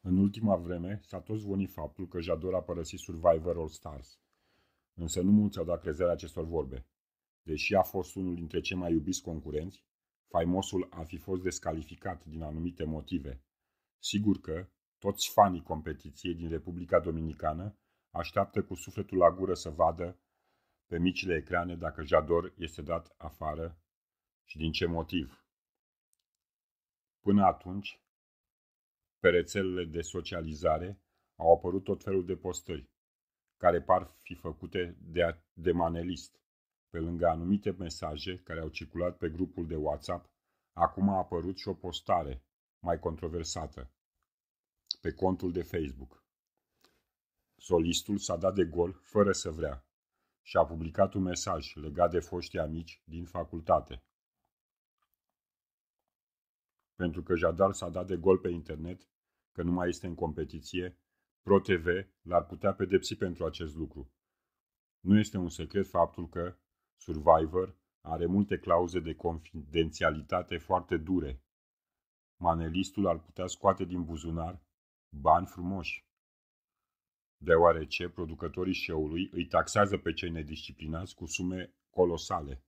În ultima vreme s-a tot zvonit faptul că Jador a părăsit Survivor All Stars. Însă nu mulți au dat crezerea acestor vorbe. Deși a fost unul dintre cei mai iubiți concurenți, faimosul ar fi fost descalificat din anumite motive. Sigur că toți fanii competiției din Republica Dominicană așteaptă cu sufletul la gură să vadă pe micile ecrane dacă Jador este dat afară și din ce motiv. Până atunci, pe rețelele de socializare au apărut tot felul de postări, care par fi făcute de, de manelist. Pe lângă anumite mesaje care au circulat pe grupul de WhatsApp, acum a apărut și o postare mai controversată pe contul de Facebook. Solistul s-a dat de gol fără să vrea și a publicat un mesaj legat de foștii amici din facultate. Pentru că Jadar s-a dat de gol pe internet, că nu mai este în competiție, ProTV l-ar putea pedepsi pentru acest lucru. Nu este un secret faptul că Survivor are multe clauze de confidențialitate foarte dure. Manelistul ar putea scoate din buzunar bani frumoși. Deoarece producătorii show-ului îi taxează pe cei nedisciplinați cu sume colosale.